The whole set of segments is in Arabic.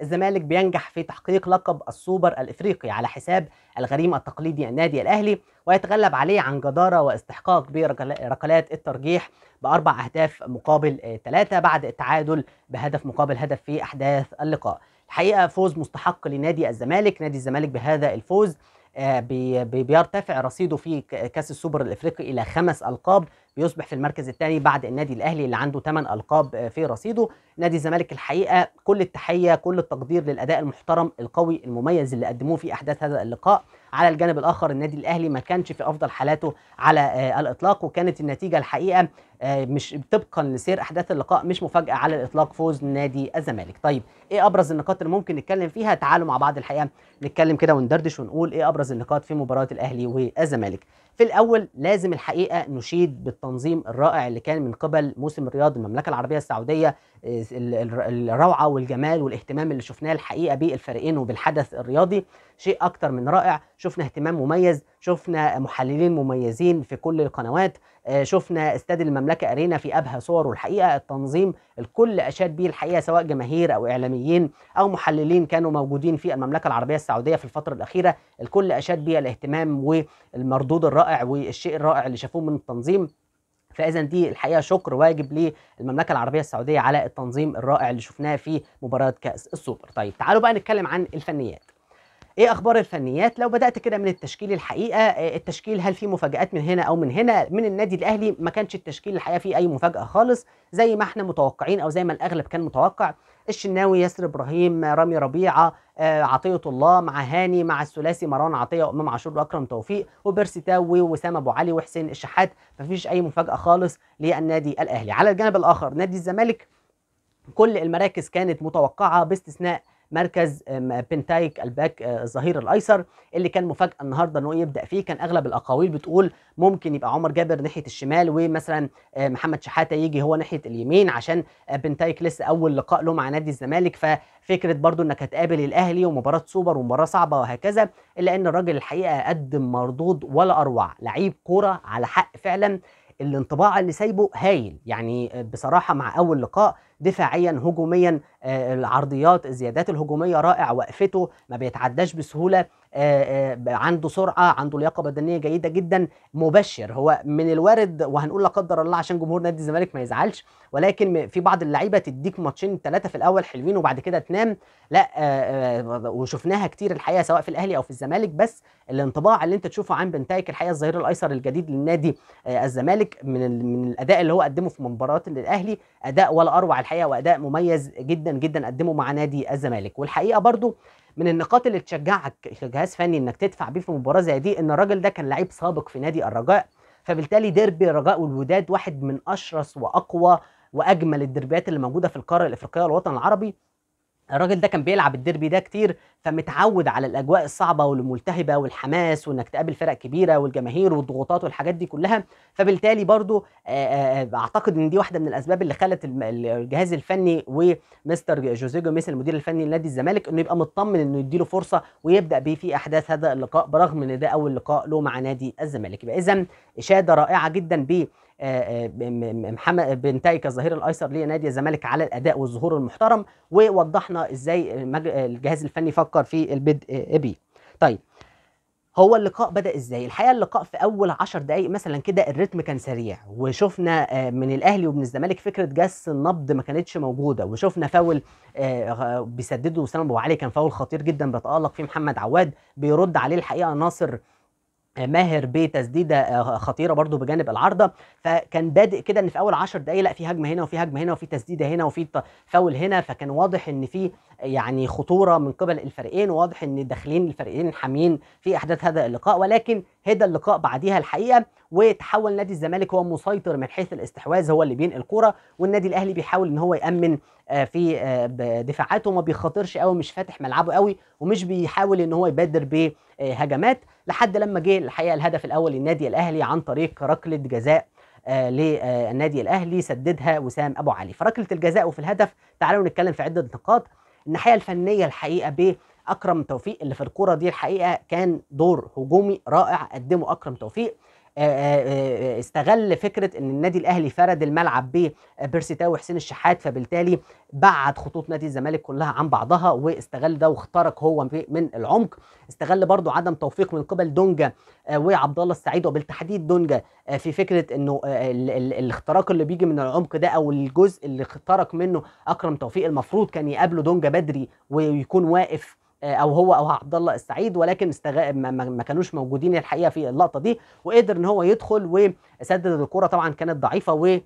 الزمالك بينجح في تحقيق لقب السوبر الافريقي على حساب الغريم التقليدي النادي الاهلي ويتغلب عليه عن جداره واستحقاق بركلات الترجيح باربع اهداف مقابل آه، ثلاثه بعد التعادل بهدف مقابل هدف في احداث اللقاء. الحقيقه فوز مستحق لنادي الزمالك، نادي الزمالك بهذا الفوز آه، بيرتفع رصيده في كاس السوبر الافريقي الى خمس القاب بيصبح في المركز الثاني بعد النادي الاهلي اللي عنده ثمان القاب آه، في رصيده نادي الزمالك الحقيقه كل التحيه كل التقدير للاداء المحترم القوي المميز اللي قدموه في احداث هذا اللقاء على الجانب الاخر النادي الاهلي ما كانش في افضل حالاته على آه، الاطلاق وكانت النتيجه الحقيقه آه، مش طبقا لسير احداث اللقاء مش مفاجاه على الاطلاق فوز نادي الزمالك طيب ايه ابرز النقاط اللي ممكن نتكلم فيها تعالوا مع بعض الحقيقه نتكلم كده وندردش ونقول ايه ابرز النقاط في مباراه الاهلي والزمالك في الاول لازم الحقيقه نشيد بالتنظيم الرائع اللي كان من قبل موسم الرياض المملكه العربيه السعوديه الروعه والجمال والاهتمام اللي شفناه الحقيقه بالفريقين وبالحدث الرياضي شيء اكتر من رائع شفنا اهتمام مميز شفنا محللين مميزين في كل القنوات آه، شفنا استاد المملكه ارينا في ابهى صوره الحقيقه التنظيم الكل اشاد بيه الحقيقه سواء جماهير او اعلاميين او محللين كانوا موجودين في المملكه العربيه السعوديه في الفتره الاخيره الكل اشاد به الاهتمام والمردود الرائع والشيء الرائع اللي شافوه من التنظيم فاذا دي الحقيقه شكر واجب للمملكه العربيه السعوديه على التنظيم الرائع اللي شفناه في مباراه كاس السوبر طيب تعالوا بقى نتكلم عن الفنيات ايه اخبار الفنيات لو بدات كده من التشكيل الحقيقه آه، التشكيل هل في مفاجات من هنا او من هنا من النادي الاهلي ما كانش التشكيل الحقيقه فيه اي مفاجاه خالص زي ما احنا متوقعين او زي ما الاغلب كان متوقع الشناوي ياسر ابراهيم رامي ربيعه آه، عطيه الله مع هاني مع الثلاثي مروان عطيه وامام عاشور واكرم توفيق تاوي وسام ابو علي وحسين الشحات مفيش اي مفاجاه خالص للنادي الاهلي على الجانب الاخر نادي الزمالك كل المراكز كانت متوقعه باستثناء مركز بنتايك الباك آه، الظهير الايسر اللي كان مفاجاه النهارده ان هو يبدا فيه كان اغلب الاقاويل بتقول ممكن يبقى عمر جابر ناحيه الشمال ومثلا آه، محمد شحاته يجي هو ناحيه اليمين عشان آه، بنتايك لسه اول لقاء له مع نادي الزمالك ففكره برده انك هتقابل الاهلي ومباراه سوبر ومباراه صعبه وهكذا الا ان الراجل الحقيقه قدم مردود ولا اروع لعيب كوره على حق فعلا الانطباع اللي سايبه هايل يعني بصراحه مع اول لقاء دفاعيا هجوميا آه، العرضيات الزيادات الهجوميه رائع وقفته ما بيتعداش بسهوله آه، آه، عنده سرعه عنده لياقه بدنيه جيده جدا مبشر هو من الوارد وهنقول لا قدر الله عشان جمهور نادي الزمالك ما يزعلش ولكن في بعض اللعيبه تديك ماتشين ثلاثه في الاول حلوين وبعد كده تنام لا وشفناها كتير الحقيقه سواء في الاهلي او في الزمالك بس الانطباع اللي انت تشوفه عن بنتايك الحقيقه الظهير الايسر الجديد للنادي الزمالك من من الاداء اللي هو قدمه في مباراه الاهلي اداء ولا اروع الحقيقه واداء مميز جدا جدا قدمه مع نادي الزمالك والحقيقه برضو من النقاط اللي تشجعك كجهاز فني انك تدفع بيه في مباراه زي دي ان الراجل ده كان لعيب سابق في نادي الرجاء فبالتالي ديربي الرجاء والوداد واحد من اشرس واقوى واجمل الدربيات اللي موجوده في القاره الافريقيه والوطن العربي الراجل ده كان بيلعب الديربي ده كتير فمتعود على الاجواء الصعبه والملتهبه والحماس وانك تقابل فرق كبيره والجماهير والضغوطات والحاجات دي كلها فبالتالي برضو آه، آه، آه، اعتقد ان دي واحده من الاسباب اللي خلت الجهاز الفني ومستر جوزيه جوميس المدير الفني لنادي الزمالك انه يبقى مطمن انه يديله فرصه ويبدا بيه في احداث هذا اللقاء برغم ان ده اول لقاء له مع نادي الزمالك يبقى اذا اشاده رائعه جدا بيه آه، آه، محمد بنتاي كظهير الايسر لنادي الزمالك على الاداء والظهور المحترم ووضحنا ازاي آه، الجهاز الفني فكر في البدء بيه طيب هو اللقاء بدا ازاي الحقيقه اللقاء في اول 10 دقائق مثلا كده الريتم كان سريع وشفنا من الاهلي ومن الزمالك فكره جس النبض ما كانتش موجوده وشفنا فاول بيسدده وسام ابو علي كان فاول خطير جدا بيتالق فيه محمد عواد بيرد عليه الحقيقه ناصر ماهر بتسديده آه، خطيره برضو بجانب العارضه فكان بادئ كده ان في اول 10 دقائق لا في هجمه هنا وفي هجمه هنا وفي تسديده هنا وفي فاول هنا فكان واضح ان في يعني خطوره من قبل الفريقين وواضح ان داخلين الفريقين حاميين في احداث هذا اللقاء ولكن هدى اللقاء بعديها الحقيقه وتحول نادي الزمالك هو مسيطر من حيث الاستحواذ هو اللي بينقل الكوره والنادي الاهلي بيحاول ان هو يامن آه، في آه، دفاعاته وما بيخاطرش قوي مش فاتح ملعبه قوي ومش بيحاول ان هو يبادر بهجمات لحد لما جه الحقيقه الهدف الاول للنادي الاهلي عن طريق ركله جزاء آه، للنادي الاهلي سددها وسام ابو علي فركله الجزاء وفي الهدف تعالوا نتكلم في عده نقاط الناحيه الفنيه الحقيقه ب اكرم توفيق اللي في الكوره دي الحقيقه كان دور هجومي رائع قدمه اكرم توفيق آه، آه، آه، استغل فكره ان النادي الاهلي فرد الملعب ببيرسيتاو وحسين الشحات فبالتالي بعد خطوط نادي الزمالك كلها عن بعضها واستغل ده واخترق هو من العمق استغل برضو عدم توفيق من قبل دونجا وعبد الله السعيد وبالتحديد دونجا في فكره انه الاختراق اللي بيجي من العمق ده او الجزء اللي اخترق منه اكرم توفيق المفروض كان يقابله دونجا بدري ويكون واقف آه، او هو او عبد الله السعيد ولكن استغ... ما, ما كانوش موجودين الحقيقه في اللقطه دي وقدر ان هو يدخل وسدد الكره طبعا كانت ضعيفه و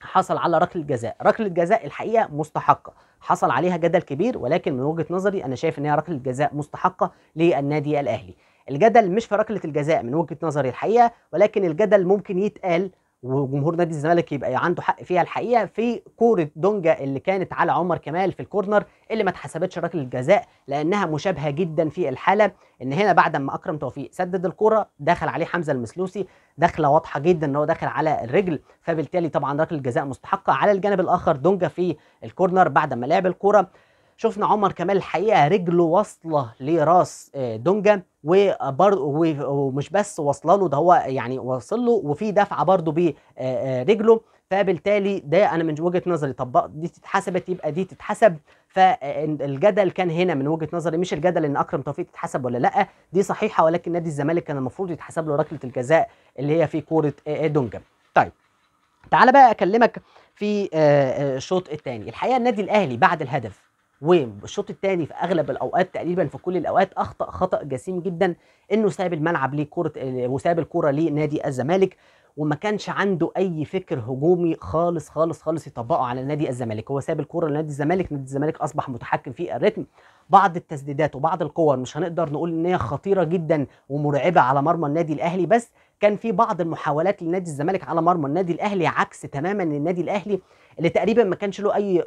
حصل على ركله جزاء ركله جزاء الحقيقه مستحقه حصل عليها جدل كبير ولكن من وجهه نظري انا شايف ان هي ركله جزاء مستحقه للنادي الاهلي الجدل مش في ركله الجزاء من وجهه نظري الحقيقه ولكن الجدل ممكن يتقال وجمهور نادي الزمالك يبقى عنده حق فيها الحقيقه في كوره دونجا اللي كانت على عمر كمال في الكورنر اللي ما اتحسبتش ركله جزاء لانها مشابهه جدا في الحاله ان هنا بعد ما اكرم توفيق سدد الكوره دخل عليه حمزه المسلوسي دخله واضحه جدا ان هو داخل على الرجل فبالتالي طبعا ركله جزاء مستحقه على الجانب الاخر دونجا في الكورنر بعد ما لعب الكوره شفنا عمر كمال الحقيقه رجله واصله لراس آه، دونجا وبرضه ومش بس واصله له ده هو يعني واصل له وفي دفعه برضه برجله آه، آه، فبالتالي ده انا من وجهه نظري طب دي تتحسبت يبقى دي تتحسب فالجدل كان هنا من وجهه نظري مش الجدل ان اكرم توفيق تتحسب ولا لا دي صحيحه ولكن نادي الزمالك كان المفروض يتحسب له ركله الجزاء اللي هي في كوره دونجا طيب تعالى بقى اكلمك في الشوط الثاني الحقيقه النادي الاهلي بعد الهدف والشوط الثاني في اغلب الاوقات تقريبا في كل الاوقات اخطا خطا جسيم جدا انه ساب الملعب لكره وساب الكره لنادي الزمالك وما كانش عنده اي فكر هجومي خالص خالص خالص يطبقه على نادي الزمالك هو ساب الكره لنادي الزمالك نادي الزمالك اصبح متحكم في الريتم بعض التسديدات وبعض الكور مش هنقدر نقول ان هي خطيره جدا ومرعبه على مرمى النادي الاهلي بس كان في بعض المحاولات لنادي الزمالك على مرمى النادي الاهلي عكس تماما النادي الاهلي اللي تقريبا ما كانش له اي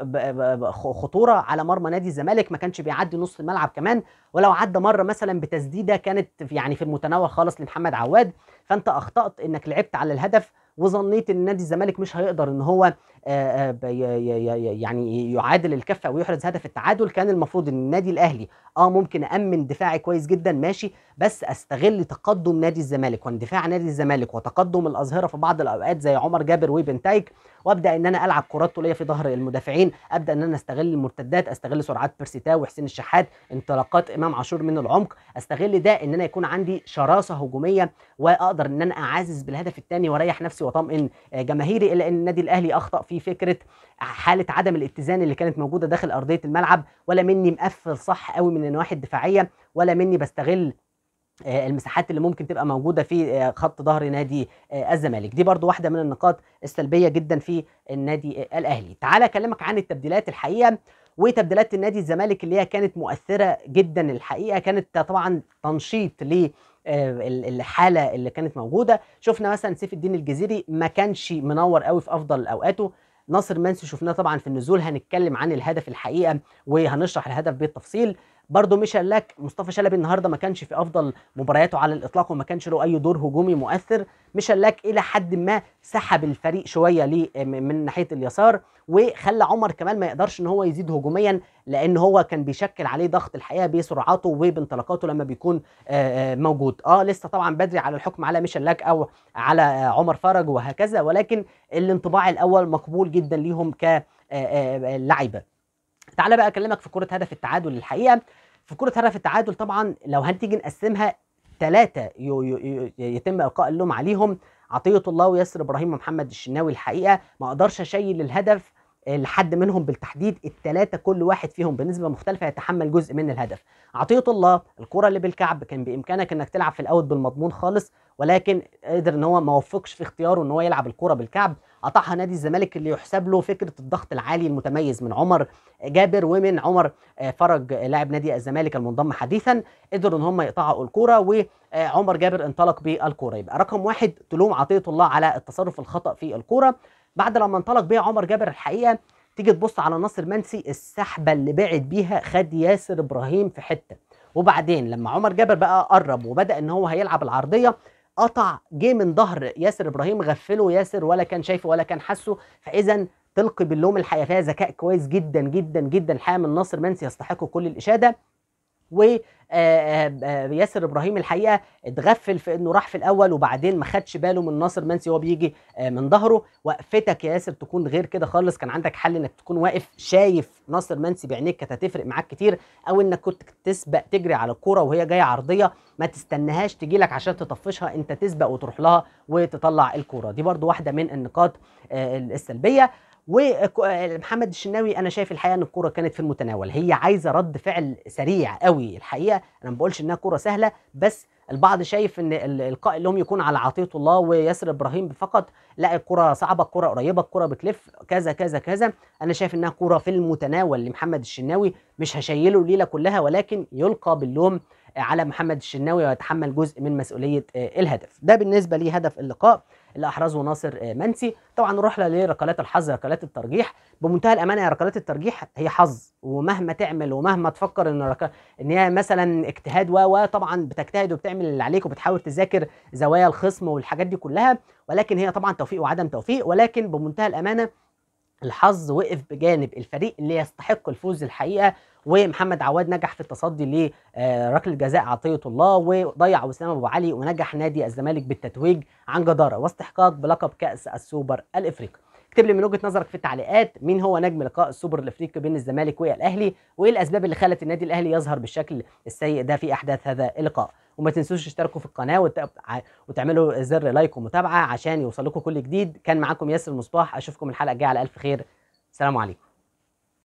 خطوره على مرمى نادي الزمالك ما كانش بيعدي نص الملعب كمان ولو عدى مره مثلا بتسديده كانت يعني في المتناول خالص لمحمد عواد فانت اخطات انك لعبت على الهدف وظنيت ان نادي الزمالك مش هيقدر ان هو آه، آه، يعني يعادل الكفه او يحرز هدف التعادل كان المفروض ان النادي الاهلي اه ممكن امن دفاعي كويس جدا ماشي بس استغل تقدم نادي الزمالك واندفاع نادي الزمالك وتقدم الاظهره في بعض الاوقات زي عمر جابر ويبن تايك وابدا ان انا العب كرات طوليه في ظهر المدافعين ابدا ان انا استغل المرتدات استغل سرعات بيرسيتا وحسين الشحات انطلاقات امام عاشور من العمق استغل ده ان انا يكون عندي شراسه هجوميه واقدر ان انا اعزز بالهدف الثاني واريح نفسي واطمئن آه، جماهيري الا ان النادي الاهلي اخطا في فكره حاله عدم الاتزان اللي كانت موجوده داخل ارضيه الملعب ولا مني مقفل صح قوي من النواحي الدفاعيه ولا مني بستغل آه، المساحات اللي ممكن تبقى موجوده في آه، خط ظهر نادي آه، الزمالك دي برضو واحده من النقاط السلبيه جدا في النادي الاهلي تعال اكلمك عن التبديلات الحقيقه وتبديلات النادي الزمالك اللي هي كانت مؤثره جدا الحقيقه كانت طبعا تنشيط ل آه، الحاله اللي كانت موجوده شفنا مثلا سيف الدين الجزيري ما كانش منور قوي في افضل اوقاته ناصر منسي شفناه طبعا في النزول هنتكلم عن الهدف الحقيقه وهنشرح الهدف بالتفصيل برضه ميشيل لاك مصطفى شلبي النهارده ما كانش في افضل مبارياته على الاطلاق وما كانش له اي دور هجومي مؤثر ميشيل لاك الى حد ما سحب الفريق شويه ليه من ناحيه اليسار وخلى عمر كمال ما يقدرش ان هو يزيد هجوميا لان هو كان بيشكل عليه ضغط الحقيقه بسرعاته وبانطلاقاته لما بيكون آه، آه، موجود اه لسه طبعا بدري على الحكم على ميشيل لاك او على آه، عمر فرج وهكذا ولكن الانطباع الاول مقبول جدا جدا ليهم كلعيبه آه، آه، تعالى بقى اكلمك في كره هدف التعادل الحقيقه في كره هدف التعادل طبعا لو هنتيجي نقسمها ثلاثه يتم القاء اللوم عليهم عطيه الله وياسر ابراهيم ومحمد الشناوي الحقيقه ما اقدرش اشيل الهدف آه، لحد منهم بالتحديد الثلاثه كل واحد فيهم بنسبه مختلفه يتحمل جزء من الهدف عطيه الله الكره اللي بالكعب كان بامكانك انك تلعب في الاول بالمضمون خالص ولكن قدر ان هو ما وفقش في اختياره ان هو يلعب الكره بالكعب قطعها نادي الزمالك اللي يحسب له فكره الضغط العالي المتميز من عمر جابر ومن عمر آه، فرج لاعب نادي الزمالك المنضم حديثا قدروا ان هم يقطعوا الكوره وعمر آه، جابر انطلق بالكوره يبقى رقم واحد تلوم عطيه الله على التصرف الخطا في الكوره بعد لما انطلق بيها عمر جابر الحقيقه تيجي تبص على ناصر منسي السحبه اللي بعد بيها خد ياسر ابراهيم في حته وبعدين لما عمر جابر بقى قرب وبدا ان هو هيلعب العرضيه قطع جه من ظهر ياسر ابراهيم غفله ياسر ولا كان شايفه ولا كان حاسه فاذا تلقي باللوم الحقيقه فيها ذكاء كويس جدا جدا جدا الحقيقه من ناصر منسي يستحق كل الاشاده و آه، آه، آه، ياسر ابراهيم الحقيقه اتغفل في انه راح في الاول وبعدين ما خدش باله من ناصر منسي وهو بيجي من ظهره وقفتك يا ياسر تكون غير كده خالص كان عندك حل انك تكون واقف شايف ناصر منسي بعينيك كانت هتفرق معاك كتير او انك كنت تسبق تجري على الكوره وهي جايه عرضيه ما تستناهاش تجي لك عشان تطفشها انت تسبق وتروح لها وتطلع الكوره دي برده واحده من النقاط السلبيه ومحمد الشناوي انا شايف الحقيقه ان الكوره كانت في المتناول هي عايزه رد فعل سريع قوي الحقيقه انا ما بقولش انها كوره سهله بس البعض شايف ان القاء اللوم يكون على عطيه الله وياسر ابراهيم فقط لا الكره صعبه الكره قريبه الكره بتلف كذا كذا كذا انا شايف انها كره في المتناول لمحمد الشناوي مش هشيله الليله كلها ولكن يلقى باللوم على محمد الشناوي ويتحمل جزء من مسؤوليه آه، الهدف ده بالنسبه لهدف اللقاء اللي احرزه ناصر آه، منسي طبعا نروح لركلات الحظ ركلات الترجيح بمنتهى الامانه يا ركلات الترجيح هي حظ ومهما تعمل ومهما تفكر ان رك... ان هي مثلا اجتهاد و طبعا بتجتهد وبتعمل اللي عليك وبتحاول تذاكر زوايا الخصم والحاجات دي كلها ولكن هي طبعا توفيق وعدم توفيق ولكن بمنتهى الامانه الحظ وقف بجانب الفريق اللي يستحق الفوز الحقيقه ومحمد عواد نجح في التصدي لركله آه، جزاء عطيه الله وضيع وسام ابو علي ونجح نادي الزمالك بالتتويج عن جداره واستحقاق بلقب كاس السوبر الافريقي اكتب لي من وجهه نظرك في التعليقات مين هو نجم لقاء السوبر الافريقي بين الزمالك والاهلي وايه الاسباب اللي خلت النادي الاهلي يظهر بالشكل السيء ده في احداث هذا اللقاء وما تنسوش تشتركوا في القناه وتعملوا زر لايك ومتابعه عشان يوصلكم كل جديد كان معاكم ياسر مصباح اشوفكم الحلقه الجايه على الف خير سلام عليكم